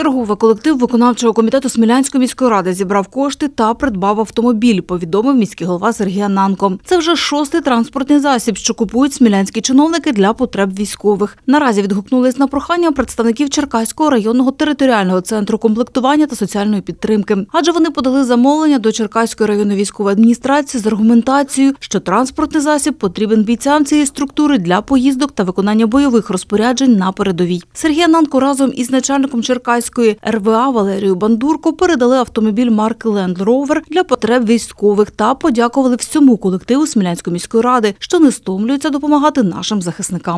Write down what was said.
Вчергове колектив виконавчого комітету Смілянської міської ради зібрав кошти та придбав автомобіль. Повідомив міський голова Сергій Нанко. Це вже шостий транспортний засіб, що купують смілянські чиновники для потреб військових. Наразі відгукнулись на прохання представників Черкаського районного територіального центру комплектування та соціальної підтримки, адже вони подали замовлення до Черкаської районної військової адміністрації з аргументацією, що транспортний засіб потрібен бійцям цієї структури для поїздок та виконання бойових розпоряджень на передовій. Сергій Нанко разом із начальником Черкаського Черкаської РВА Валерію Бандурку передали автомобіль марки Land Rover для потреб військових та подякували всьому колективу Смілянської міської ради, що не стомлюється допомагати нашим захисникам.